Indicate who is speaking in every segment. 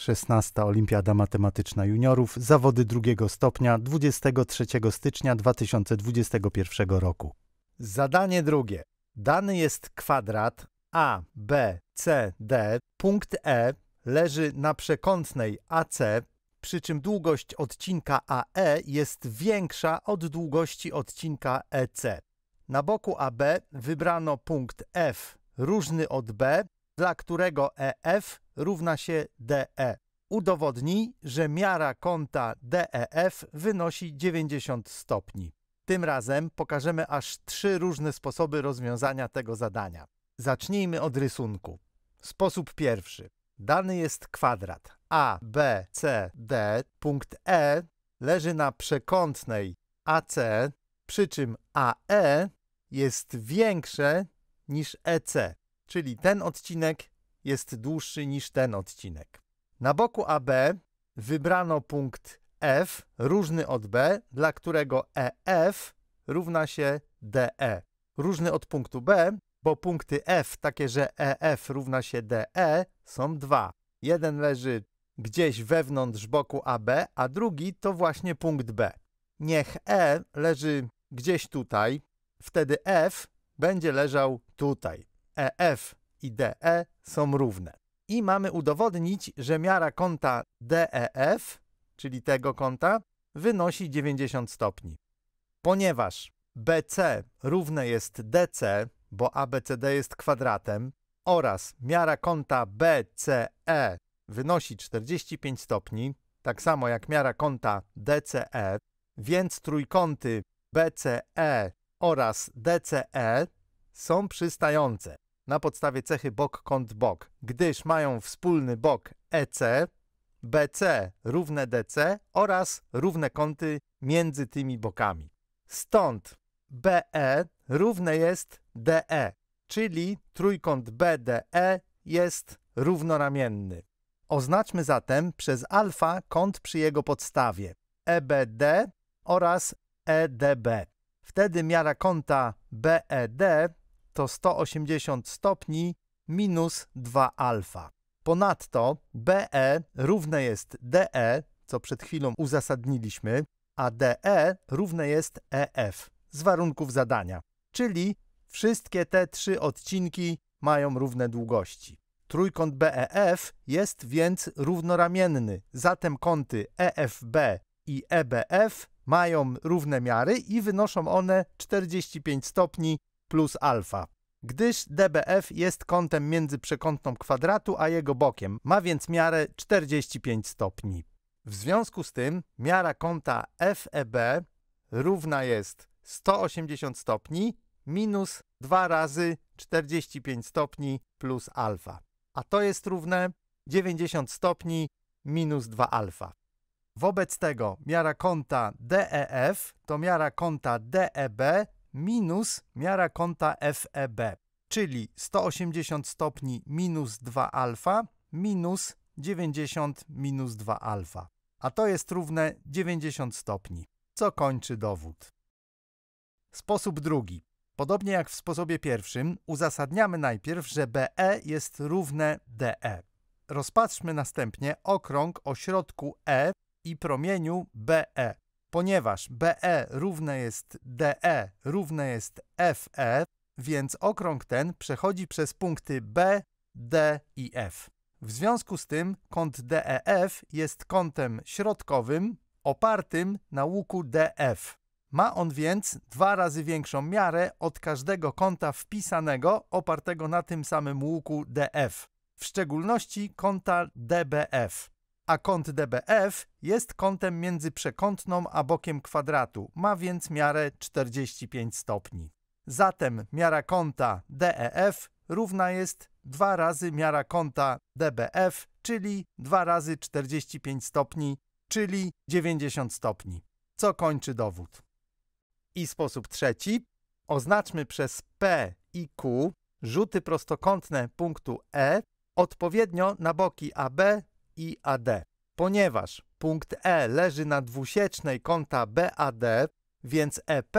Speaker 1: 16. Olimpiada Matematyczna Juniorów, zawody drugiego stopnia 23 stycznia 2021 roku. Zadanie drugie. Dany jest kwadrat A, B, C, D. Punkt E leży na przekątnej AC, przy czym długość odcinka AE jest większa od długości odcinka EC. Na boku AB wybrano punkt F różny od B, dla którego EF równa się DE. Udowodnij, że miara kąta DEF wynosi 90 stopni. Tym razem pokażemy aż trzy różne sposoby rozwiązania tego zadania. Zacznijmy od rysunku. Sposób pierwszy. Dany jest kwadrat A, B, C, D. Punkt E leży na przekątnej AC, przy czym AE jest większe niż EC, czyli ten odcinek jest dłuższy niż ten odcinek. Na boku AB wybrano punkt F różny od B, dla którego EF równa się DE. Różny od punktu B, bo punkty F takie, że EF równa się DE są dwa. Jeden leży gdzieś wewnątrz boku AB, a drugi to właśnie punkt B. Niech E leży gdzieś tutaj, wtedy F będzie leżał tutaj. EF i DE są równe. I mamy udowodnić, że miara kąta DEF, czyli tego kąta, wynosi 90 stopni. Ponieważ BC równe jest DC, bo ABCD jest kwadratem, oraz miara kąta BCE wynosi 45 stopni, tak samo jak miara kąta DCE, więc trójkąty BCE oraz DCE są przystające na podstawie cechy bok kąt bok, gdyż mają wspólny bok EC, BC równe DC oraz równe kąty między tymi bokami. Stąd BE równe jest DE, czyli trójkąt BDE jest równoramienny. Oznaczmy zatem przez alfa kąt przy jego podstawie EBD oraz EDB. Wtedy miara kąta BED to 180 stopni minus 2 alfa. Ponadto BE równe jest DE, co przed chwilą uzasadniliśmy, a DE równe jest EF z warunków zadania, czyli wszystkie te trzy odcinki mają równe długości. Trójkąt BEF jest więc równoramienny, zatem kąty EFB i EBF mają równe miary i wynoszą one 45 stopni plus alfa, gdyż DBF jest kątem między przekątną kwadratu a jego bokiem, ma więc miarę 45 stopni. W związku z tym miara kąta FEB równa jest 180 stopni minus 2 razy 45 stopni plus alfa. A to jest równe 90 stopni minus 2 alfa. Wobec tego miara kąta DEF to miara kąta DEB minus miara kąta FEB, czyli 180 stopni minus 2 alfa minus 90 minus 2 alfa, a to jest równe 90 stopni, co kończy dowód. Sposób drugi. Podobnie jak w sposobie pierwszym, uzasadniamy najpierw, że BE jest równe DE. Rozpatrzmy następnie okrąg o środku E i promieniu BE. Ponieważ BE równe jest DE równe jest FE, więc okrąg ten przechodzi przez punkty B, D i F. W związku z tym kąt DEF jest kątem środkowym opartym na łuku DF. E Ma on więc dwa razy większą miarę od każdego kąta wpisanego opartego na tym samym łuku DF, e w szczególności kąta DBF a kąt DBF jest kątem między przekątną a bokiem kwadratu, ma więc miarę 45 stopni. Zatem miara kąta DEF równa jest 2 razy miara kąta DBF, czyli 2 razy 45 stopni, czyli 90 stopni, co kończy dowód. I sposób trzeci. Oznaczmy przez P i Q rzuty prostokątne punktu E odpowiednio na boki AB i AD. Ponieważ punkt E leży na dwusiecznej kąta BAD, więc EP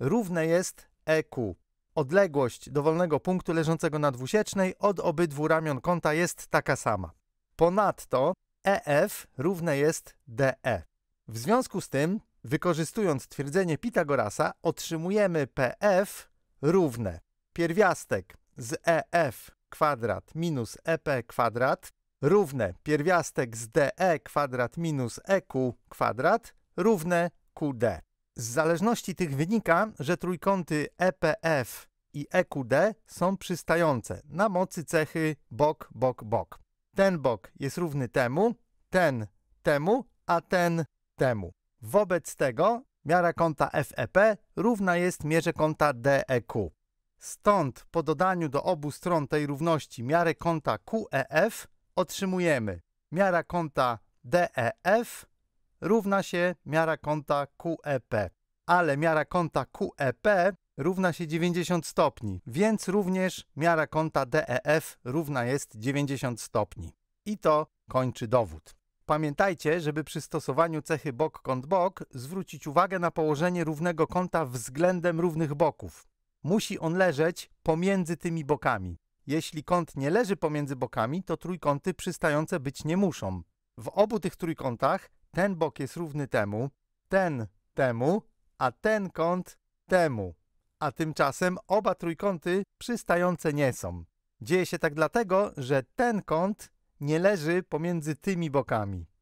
Speaker 1: równe jest EQ. Odległość dowolnego punktu leżącego na dwusiecznej od obydwu ramion kąta jest taka sama. Ponadto EF równe jest DE. W związku z tym, wykorzystując twierdzenie Pitagorasa, otrzymujemy PF równe pierwiastek z EF kwadrat minus EP kwadrat równe pierwiastek z DE kwadrat minus EQ kwadrat równe QD. Z zależności tych wynika, że trójkąty EPF i EQD są przystające na mocy cechy bok, bok, bok. Ten bok jest równy temu, ten temu, a ten temu. Wobec tego miara kąta FEP równa jest mierze kąta DEQ. Stąd po dodaniu do obu stron tej równości miarę kąta QEF otrzymujemy miara kąta DEF równa się miara kąta QEP. Ale miara kąta QEP równa się 90 stopni, więc również miara kąta DEF równa jest 90 stopni. I to kończy dowód. Pamiętajcie, żeby przy stosowaniu cechy bok kąt bok zwrócić uwagę na położenie równego kąta względem równych boków. Musi on leżeć pomiędzy tymi bokami. Jeśli kąt nie leży pomiędzy bokami, to trójkąty przystające być nie muszą. W obu tych trójkątach ten bok jest równy temu, ten temu, a ten kąt temu. A tymczasem oba trójkąty przystające nie są. Dzieje się tak dlatego, że ten kąt nie leży pomiędzy tymi bokami.